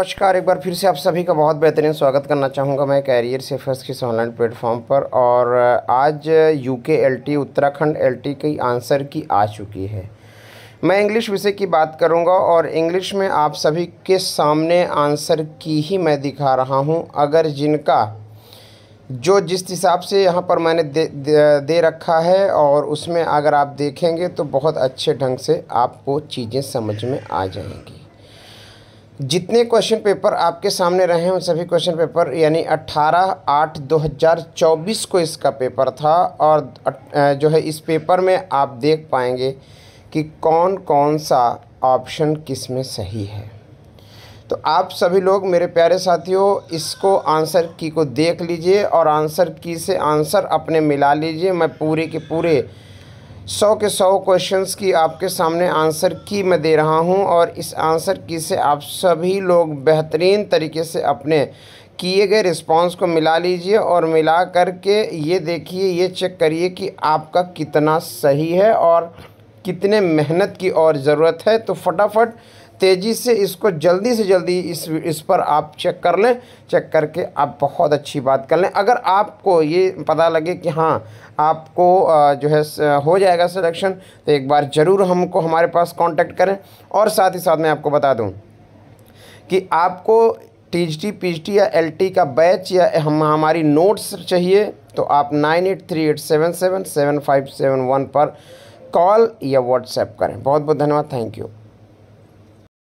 नमस्कार एक बार फिर से आप सभी का बहुत बेहतरीन स्वागत करना चाहूँगा मैं कैरियर से फर्स्ट किस ऑनलाइन प्लेटफॉर्म पर और आज यूके एलटी उत्तराखंड एलटी की आंसर की आ चुकी है मैं इंग्लिश विषय की बात करूँगा और इंग्लिश में आप सभी के सामने आंसर की ही मैं दिखा रहा हूँ अगर जिनका जो जिस हिसाब से यहाँ पर मैंने दे, दे, दे रखा है और उसमें अगर आप देखेंगे तो बहुत अच्छे ढंग से आपको चीज़ें समझ में आ जाएंगी जितने क्वेश्चन पेपर आपके सामने रहे हैं उन सभी क्वेश्चन पेपर यानी 18 आठ 2024 को इसका पेपर था और जो है इस पेपर में आप देख पाएंगे कि कौन कौन सा ऑप्शन किस में सही है तो आप सभी लोग मेरे प्यारे साथियों इसको आंसर की को देख लीजिए और आंसर की से आंसर अपने मिला लीजिए मैं पूरे के पूरे सौ के सौ क्वेश्चंस की आपके सामने आंसर की मैं दे रहा हूं और इस आंसर की से आप सभी लोग बेहतरीन तरीके से अपने किए गए रिस्पांस को मिला लीजिए और मिला करके ये देखिए ये चेक करिए कि आपका कितना सही है और कितने मेहनत की और ज़रूरत है तो फटाफट तेज़ी से इसको जल्दी से जल्दी इस इस पर आप चेक कर लें चेक करके आप बहुत अच्छी बात कर लें अगर आपको ये पता लगे कि हाँ आपको जो है हो जाएगा सिलेक्शन तो एक बार ज़रूर हमको हमारे पास कांटेक्ट करें और साथ ही साथ मैं आपको बता दूं कि आपको टी जी टी या एल टी का बैच या हम हमारी नोट्स चाहिए तो आप nine eight three eight seven seven seven five seven one पर कॉल या व्हाट्सएप करें बहुत बहुत धन्यवाद थैंक यू